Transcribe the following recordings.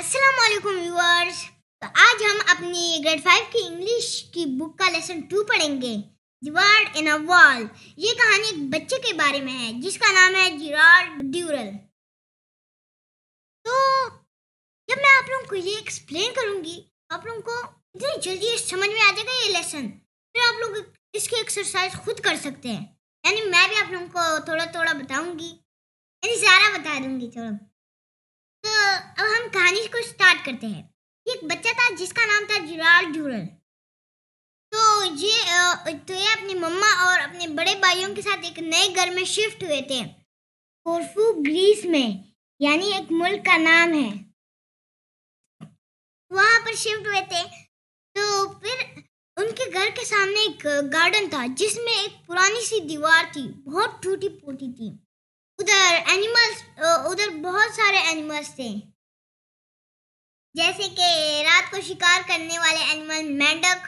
Aslam viewers तो आज हम अपनी ग्रेड फाइव की इंग्लिश की बुक का लेसन टू पढ़ेंगे दीवार इन अ वॉल ये कहानी एक बच्चे के बारे में है जिसका नाम है जिरार्ड ड्यूरल तो जब मैं आप लोगों को ये एक्सप्लेन करूंगी आप लोगों को इतनी जल्दी समझ में आ जाएगा ये लेसन फिर आप लोग इसकी एक्सरसाइज खुद कर सकते हैं यानी मैं भी आप लोगों को थोड़ा थोड़ा बताऊंगी यानी सारा बता दूंगी थोड़ा अब हम कहानी को स्टार्ट करते हैं एक बच्चा था जिसका नाम था जुराल जुरल तो ये तो ये अपनी मम्मा और अपने बड़े भाइयों के साथ एक नए घर में शिफ्ट हुए थे कोर्फू ग्रीस में यानी एक मुल्क का नाम है वहाँ पर शिफ्ट हुए थे तो फिर उनके घर के सामने एक गार्डन था जिसमें एक पुरानी सी दीवार थी बहुत टूटी फूटी थी उधर एनिमल्स उधर बहुत सारे एनिमल्स थे जैसे कि रात को शिकार करने वाले एनिमल मेंढक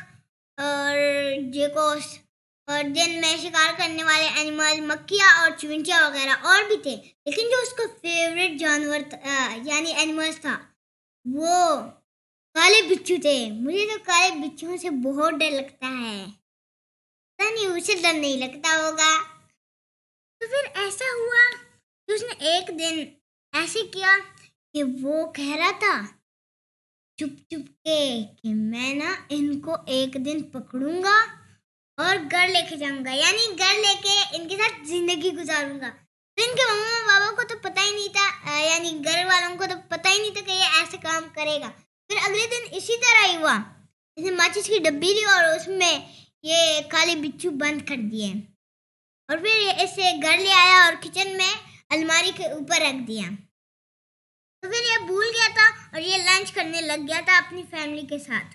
और जेकोस और दिन में शिकार करने वाले एनिमल मक्खिया और चूंचा वगैरह और भी थे लेकिन जो उसका फेवरेट जानवर यानी एनिमल्स था वो काले बिच्छू थे मुझे तो काले बिच्छुओं से बहुत डर लगता है पता नहीं उसे डर नहीं लगता होगा तो फिर ऐसा हुआ कि उसने एक दिन ऐसे किया कि वो कह रहा था चुप चुप के कि मैं ना इनको एक दिन पकड़ूंगा और घर लेके जाऊंगा यानी घर लेके इनके साथ जिंदगी गुजारूंगा तो इनके मम्मा बाबा को तो पता ही नहीं था यानी घर वालों को तो पता ही नहीं था कि ये ऐसे काम करेगा फिर अगले दिन इसी तरह ही हुआ इसने माचिस की डब्बी ली और उसमें ये काले बिच्छू बंद कर दिए और फिर इसे घर ले आया और किचन में अलमारी के ऊपर रख दिया तो फिर ये भूल गया था और ये लंच करने लग गया था अपनी फैमिली के साथ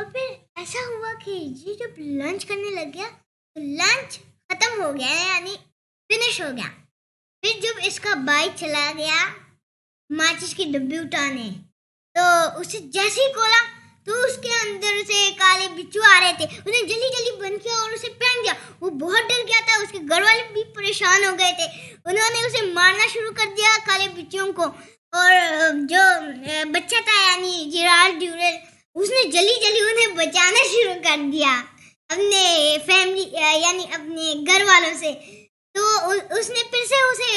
और फिर ऐसा हुआ कि ये जब लंच करने लग गया तो लंच ख़त्म हो गया यानी फिनिश हो गया फिर जब इसका बाइक चला गया माचिस की डब्बी उठाने तो उसे जैसे ही खोला तो उसके अंदर से काले बिच्छू आ रहे थे उन्हें जल्दी जल्दी बंद किया और उसे पहन दिया वो बहुत डर गया था उसके घर वाले भी परेशान हो गए थे उन्होंने उसे मारना शुरू कर वाले बच्चों को और जो बच्चा था यानी जिराल ड्यूरल उसने जल्दी जल्दी उन्हें बचाना शुरू कर दिया अपने फैमिली यानी अपने घर वालों से तो उसने फिर से उसे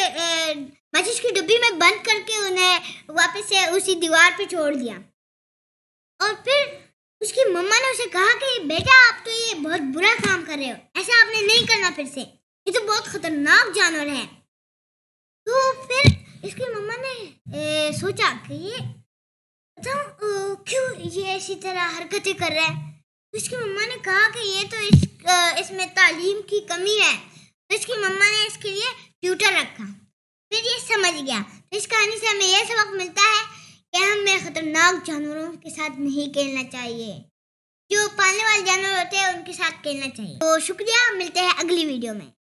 मचिश की डब्बी में बंद करके उन्हें वापस से उसी दीवार पर छोड़ दिया और फिर उसकी मम्मा ने उसे कहा कि बेटा आप तो ये बहुत बुरा काम कर रहे हो ऐसा आपने नहीं करना फिर से ये तो बहुत खतरनाक जानवर है तो फिर इसकी मम्मा ने ए, सोचा कि ये तो क्यों ये इसी तरह हरकतें कर रहा है उसकी मम्मा ने कहा कि ये तो इस इसमें तालीम की कमी है तो इसकी मम्मा ने इसके लिए ट्यूटर रखा फिर ये समझ गया तो इस कहानी से हमें यह सबक मिलता है कि हमें ख़तरनाक जानवरों के साथ नहीं खेलना चाहिए जो पालने वाले जानवर होते हैं उनके साथ खेलना चाहिए तो शुक्रिया मिलते हैं अगली वीडियो में